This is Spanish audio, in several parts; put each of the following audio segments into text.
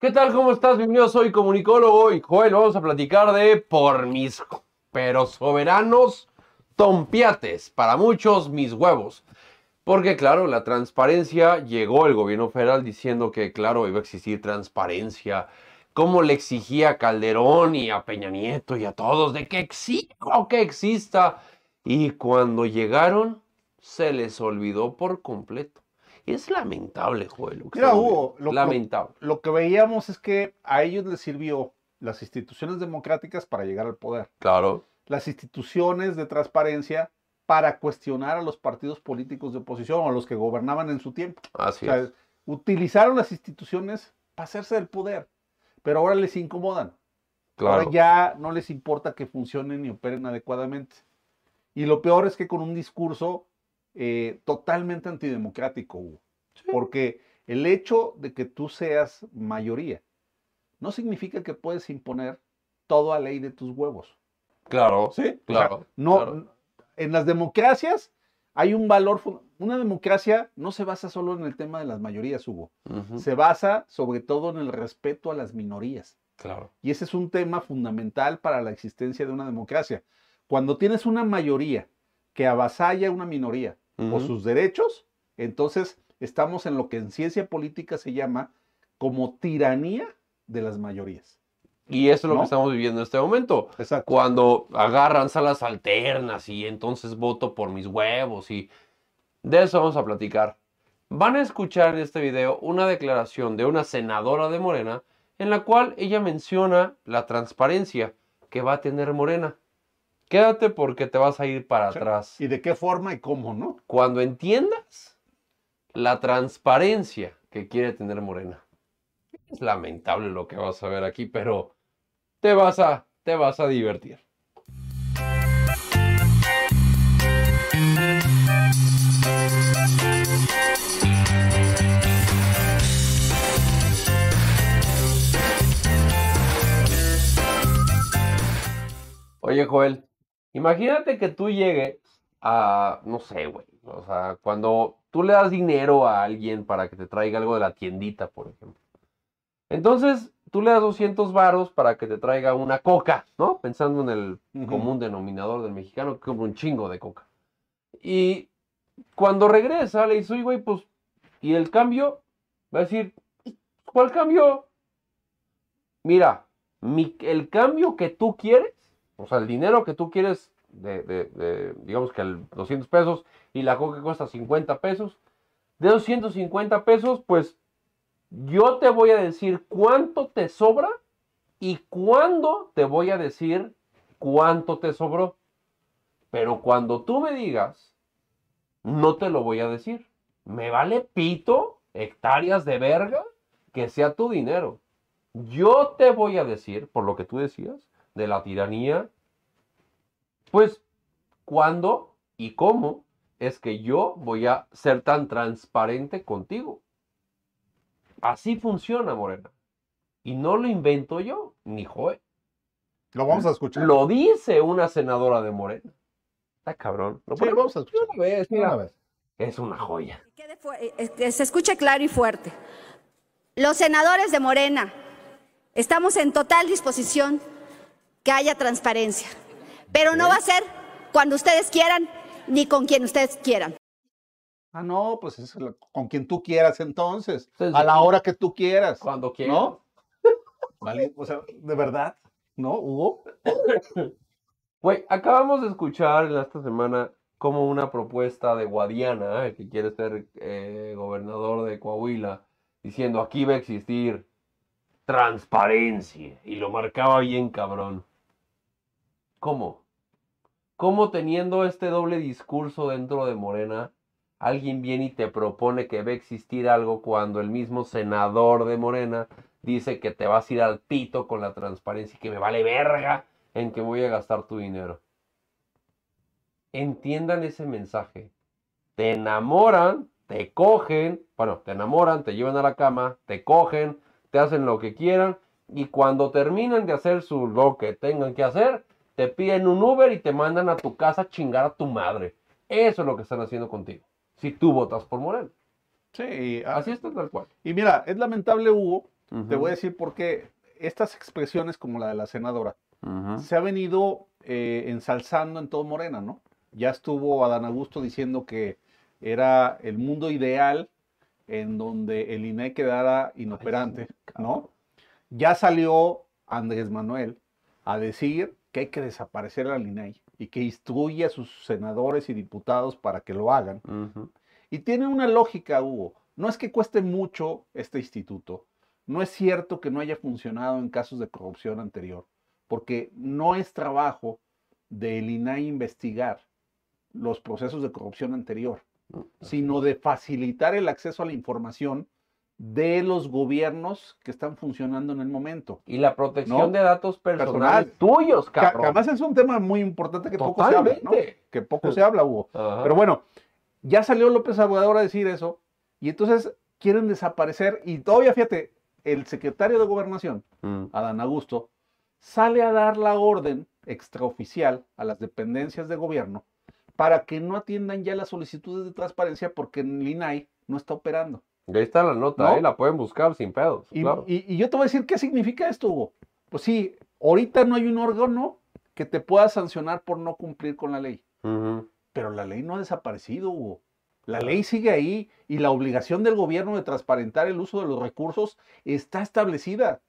¿Qué tal? ¿Cómo estás? Bienvenido, soy comunicólogo y Joel, vamos a platicar de por mis peros soberanos tompiates, para muchos mis huevos. Porque claro, la transparencia llegó el gobierno federal diciendo que claro, iba a existir transparencia, como le exigía a Calderón y a Peña Nieto y a todos de que exijo que exista. Y cuando llegaron, se les olvidó por completo. Es lamentable, Joel. Lo que lo, lamentable. Lo, que veíamos es que a ellos les sirvió las instituciones democráticas para llegar al poder. Claro. Las instituciones de transparencia para cuestionar a los partidos políticos de oposición o los que gobernaban en su tiempo. Utilizaron las instituciones para hacerse del poder, pero ahora les incomodan. Claro. Ahora ya no les importa que funcionen y operen adecuadamente. Y lo peor es que con un discurso eh, totalmente antidemocrático, hubo. Porque el hecho de que tú seas mayoría no significa que puedes imponer toda ley de tus huevos. Claro, sí, claro. no, En las democracias hay un valor. Una democracia no se basa solo en el tema de las mayorías, Hugo. Se basa sobre todo en el respeto a las minorías. Claro. Y ese es un tema fundamental para la existencia de una democracia. Cuando tienes una mayoría que avasalla a una minoría o sus derechos, entonces estamos en lo que en ciencia política se llama como tiranía de las mayorías. Y eso es lo que estamos viviendo en este momento. Cuando agarran salas alternas y entonces voto por mis huevos y de eso vamos a platicar. Van a escuchar en este video una declaración de una senadora de Morena en la cual ella menciona la transparencia que va a tener Morena. Quédate porque te vas a ir para atrás. ¿Y de qué forma y cómo, no? Cuando entiendas la transparencia que quiere tener Morena. Es lamentable lo que vas a ver aquí, pero te vas a, te vas a divertir. Oye, Joel, imagínate que tú llegues a, no sé, güey, o sea, cuando Tú le das dinero a alguien para que te traiga algo de la tiendita, por ejemplo. Entonces, tú le das 200 varos para que te traiga una coca, ¿no? Pensando en el común denominador del mexicano, que un chingo de coca. Y cuando regresa, le dice, güey, pues, ¿y el cambio? Va a decir, ¿cuál cambio? Mira, el cambio que tú quieres, o sea, el dinero que tú quieres de, digamos que el 200 pesos y la coca cuesta 50 pesos. De 250 pesos, pues yo te voy a decir cuánto te sobra y cuándo te voy a decir cuánto te sobró. Pero cuando tú me digas, no te lo voy a decir. Me vale pito, hectáreas de verga, que sea tu dinero. Yo te voy a decir, por lo que tú decías, de la tiranía pues, ¿cuándo y cómo es que yo voy a ser tan transparente contigo? Así funciona, Morena. Y no lo invento yo, ni Joe. Lo vamos a escuchar. Lo dice una senadora de Morena. Está cabrón. vamos a Es una joya. Eh, eh, se escuche claro y fuerte. Los senadores de Morena, estamos en total disposición que haya transparencia. Pero no va a ser cuando ustedes quieran ni con quien ustedes quieran. Ah, no, pues es con quien tú quieras entonces, a la hora que tú quieras. Cuando quieras. Vale, o sea, de verdad, ¿no, Hugo? Güey, acabamos de escuchar esta semana como una propuesta de Guadiana, eh, que quiere ser eh, gobernador de Coahuila, diciendo aquí va a existir transparencia. Y lo marcaba bien cabrón. ¿Cómo? cómo teniendo este doble discurso dentro de Morena, alguien viene y te propone que va a existir algo cuando el mismo senador de Morena dice que te vas a ir al pito con la transparencia y que me vale verga en que voy a gastar tu dinero. Entiendan ese mensaje. Te enamoran, te cogen, bueno, te enamoran, te llevan a la cama, te cogen, te hacen lo que quieran y cuando terminan de hacer su lo que tengan que hacer, te piden un Uber y te mandan a tu casa a chingar a tu madre. Eso es lo que están haciendo contigo, si tú votas por Morena. Sí, ah, así está tal cual. Y mira, es lamentable, Hugo, te voy a decir por qué estas expresiones como la de la senadora se ha venido eh, ensalzando en todo Morena, ¿no? Ya estuvo Adán Augusto diciendo que era el mundo ideal en donde el INE quedara inoperante, ¿no? Ya salió Andrés Manuel a decir que hay que desaparecer al INAI e y que instruye a sus senadores y diputados para que lo hagan. Y tiene una lógica, Hugo. No es que cueste mucho este instituto. No es cierto que no haya funcionado en casos de corrupción anterior, porque no es trabajo del INAI e investigar los procesos de corrupción anterior, mm, sino de facilitar el acceso a la información de los gobiernos que están funcionando en el momento. Y la protección de datos personales Personal. tuyos, cabrón. además es un tema muy importante que poco se habla, Que poco se habla, Hugo. Pero bueno, ya salió López Obrador a decir eso y entonces quieren desaparecer y todavía, fíjate, el secretario de Gobernación, mm. Adán Augusto, sale a dar la orden extraoficial a las dependencias de gobierno para que no atiendan ya las solicitudes de transparencia porque el INAI no está operando. Ahí está la nota, ahí la pueden buscar sin pedos. Y, y, yo te voy a decir qué significa esto, Hugo. Pues sí, ahorita no hay un órgano que te pueda sancionar por no cumplir con la ley. Pero la ley no ha desaparecido, Hugo. La ley sigue ahí y la obligación del gobierno de transparentar el uso de los recursos está establecida.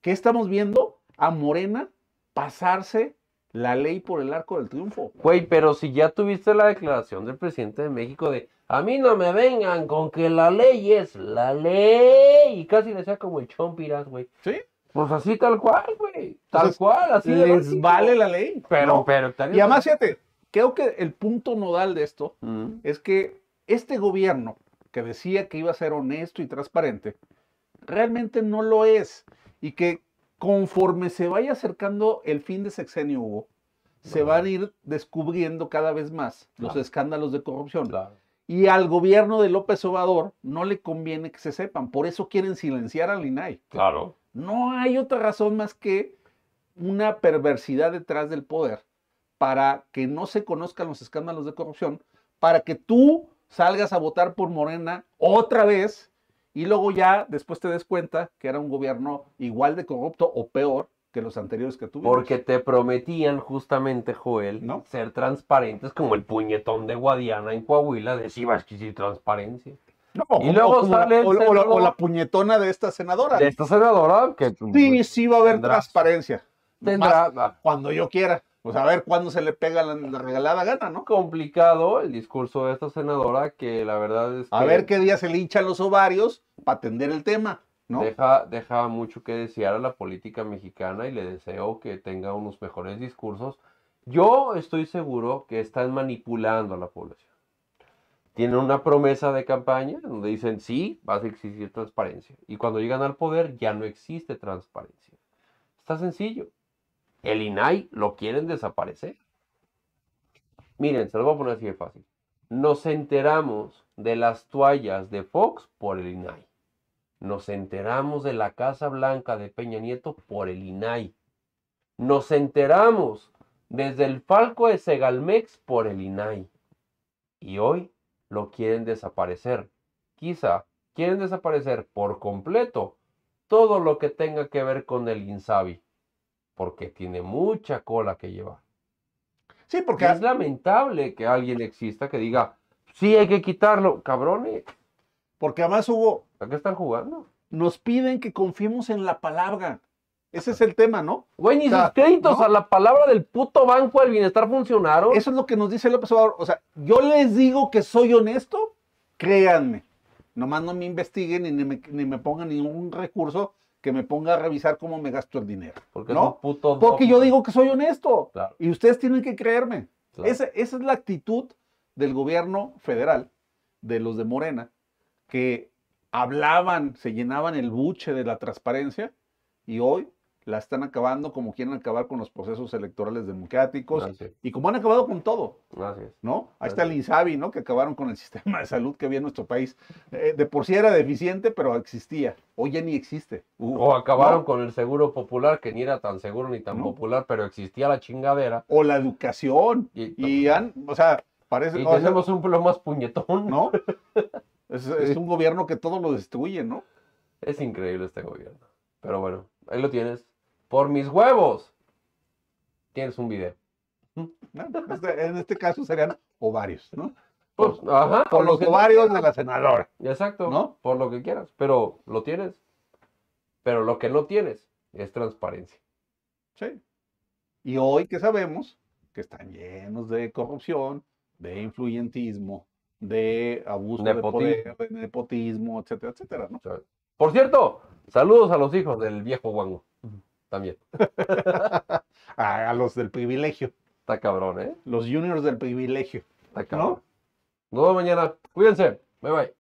¿Qué estamos viendo? A Morena pasarse la ley por el arco del triunfo. Güey, pero si ya tuviste la declaración del presidente de México de a mí no me vengan con que la ley es la ley. Y casi sea como el chompiras, güey. Sí. Pues así tal cual, güey. Tal cual, así. Les vale la ley. Pero, pero. Y además, fíjate, creo que el punto nodal de esto mm. es que este gobierno que decía que iba a ser honesto y transparente, realmente no lo es. Y que conforme se vaya acercando el fin de sexenio, Hugo, se van a ir descubriendo cada vez más los escándalos de corrupción. Claro. Y al gobierno de López Obrador no le conviene que se sepan. Por eso quieren silenciar al INAI. Claro. No hay otra razón más que una perversidad detrás del poder para que no se conozcan los escándalos de corrupción, para que tú salgas a votar por Morena otra vez y luego ya después te des cuenta que era un gobierno igual de corrupto o peor que los anteriores que tuvimos. Porque te prometían justamente, Joel, ser transparentes como el puñetón de Guadiana en Coahuila de si vas a transparencia. y luego o, la, puñetona de esta senadora. De esta senadora que... Pues, sí, pues, sí va a haber transparencia. Tendrá... cuando yo quiera. Pues a ver cuándo se le pega la, regalada gana, ¿no? Complicado el discurso de esta senadora que la verdad es que... A ver qué día se le hinchan los ovarios para atender el tema. Deja, mucho que desear a la política mexicana y le deseo que tenga unos mejores discursos. Yo estoy seguro que están manipulando a la población. Tienen una promesa de campaña donde dicen, sí, vas a existir transparencia. Y cuando llegan al poder ya no existe transparencia. Está sencillo. El INAI lo quieren desaparecer. Miren, se lo voy a poner así de fácil. Nos enteramos de las toallas de Fox por el INAI. Nos enteramos de la Casa Blanca de Peña Nieto por el INAI. Nos enteramos desde el Falco de Segalmex por el INAI. Y hoy lo quieren desaparecer. Quizá quieren desaparecer por completo todo lo que tenga que ver con el Insabi, porque tiene mucha cola que llevar. Sí, porque es lamentable que alguien exista que diga, sí hay que quitarlo, cabrones. Porque además hubo... ¿A qué están jugando? Nos piden que confiemos en la palabra. Ese es el tema, ¿no? Güey, ni sus créditos a la palabra del puto banco del bienestar funcionaron. Eso es lo que nos dice López Obrador. O sea, yo les digo que soy honesto, créanme. Nomás no me investiguen ni me, ni pongan ningún recurso que me ponga a revisar cómo me gasto el dinero. Porque ¿no? Porque yo digo que soy honesto. Y ustedes tienen que creerme. esa es la actitud del gobierno federal, de los de Morena, que hablaban, se llenaban el buche de la transparencia y hoy la están acabando como quieren acabar con los procesos electorales democráticos y como han acabado con todo. Gracias. ¿No? Ahí está el INSABI, ¿no? Que acabaron con el sistema de salud que había en nuestro país. Eh, de por sí era deficiente, pero existía. Hoy ya ni existe. o acabaron con el seguro popular, que ni era tan seguro ni tan popular, pero existía la chingadera. O la educación. Y, han, o sea, parece. Y tenemos un pelo más puñetón. ¿No? Es, un gobierno que todo lo destruye, ¿no? Es increíble este gobierno. Pero bueno, ahí lo tienes. Por mis huevos. Tienes un video. Este, en este caso serían ovarios, ¿no? Pues, por, los ovarios de la senadora. Exacto, ¿no? Por lo que quieras, pero lo tienes. Pero lo que no tienes es transparencia. Sí. Y hoy que sabemos que están llenos de corrupción, de influyentismo, de abuso de poder, nepotismo, etcétera, etcétera, ¿no? Por cierto, saludos a los hijos del viejo guango, también. a, los del privilegio. Está cabrón, ¿eh? Los juniors del privilegio. Está cabrón. Nos vemos mañana. Cuídense. Bye bye.